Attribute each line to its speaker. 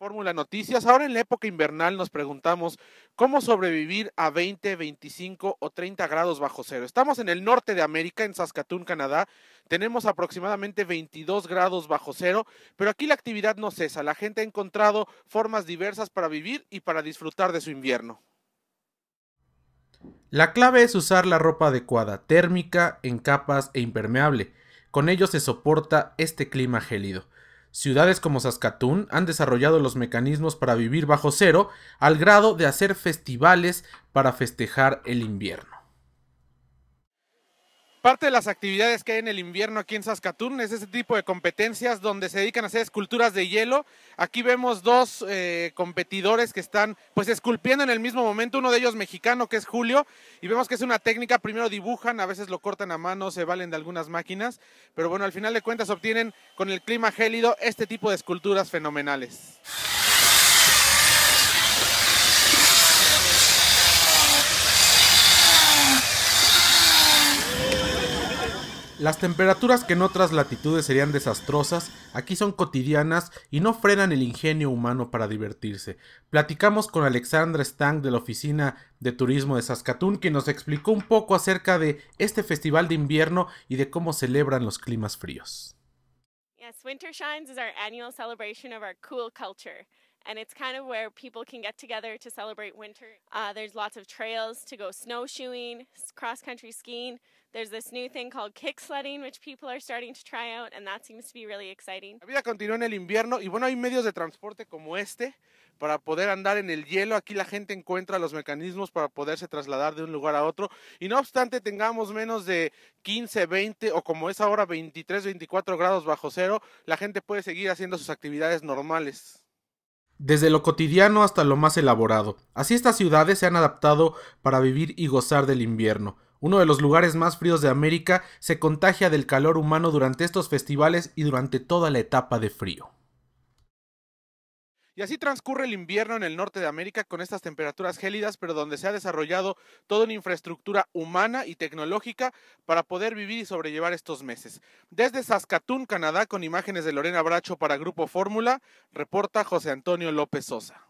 Speaker 1: Fórmula Noticias. Ahora en la época invernal nos preguntamos cómo sobrevivir a 20, 25 o 30 grados bajo cero. Estamos en el norte de América, en Saskatoon, Canadá. Tenemos aproximadamente 22 grados bajo cero, pero aquí la actividad no cesa. La gente ha encontrado formas diversas para vivir y para disfrutar de su invierno. La clave es usar la ropa adecuada, térmica, en capas e impermeable. Con ello se soporta este clima gélido. Ciudades como Saskatoon han desarrollado los mecanismos para vivir bajo cero al grado de hacer festivales para festejar el invierno. Parte de las actividades que hay en el invierno aquí en Saskatoon es este tipo de competencias donde se dedican a hacer esculturas de hielo. Aquí vemos dos eh, competidores que están pues esculpiendo en el mismo momento, uno de ellos mexicano que es Julio, y vemos que es una técnica, primero dibujan, a veces lo cortan a mano, se valen de algunas máquinas, pero bueno, al final de cuentas obtienen con el clima gélido este tipo de esculturas fenomenales. Las temperaturas que en otras latitudes serían desastrosas, aquí son cotidianas y no frenan el ingenio humano para divertirse. Platicamos con Alexandra Stang de la Oficina de Turismo de Saskatoon, quien nos explicó un poco acerca de este festival de invierno y de cómo celebran los climas fríos.
Speaker 2: Yes, Winter is our annual celebration of our cool culture and it's kind of where people can get together to celebrate winter. Uh, there's lots of trails to go snowshoeing, cross country skiing. There's this new thing called kick sledding, which people are starting to try out, and that seems to be really exciting. La
Speaker 1: vida continúa en el invierno y bueno, hay medios de transporte como este para poder andar en el hielo. Aquí la gente encuentra los mecanismos para poderse trasladar de un lugar a otro. Y no obstante tengamos menos de 15, 20 o como es ahora 23, 24 grados bajo cero, la gente puede seguir haciendo sus actividades normales desde lo cotidiano hasta lo más elaborado. Así estas ciudades se han adaptado para vivir y gozar del invierno. Uno de los lugares más fríos de América se contagia del calor humano durante estos festivales y durante toda la etapa de frío. Y así transcurre el invierno en el norte de América con estas temperaturas gélidas, pero donde se ha desarrollado toda una infraestructura humana y tecnológica para poder vivir y sobrellevar estos meses. Desde Saskatoon, Canadá, con imágenes de Lorena Bracho para Grupo Fórmula, reporta José Antonio López Sosa.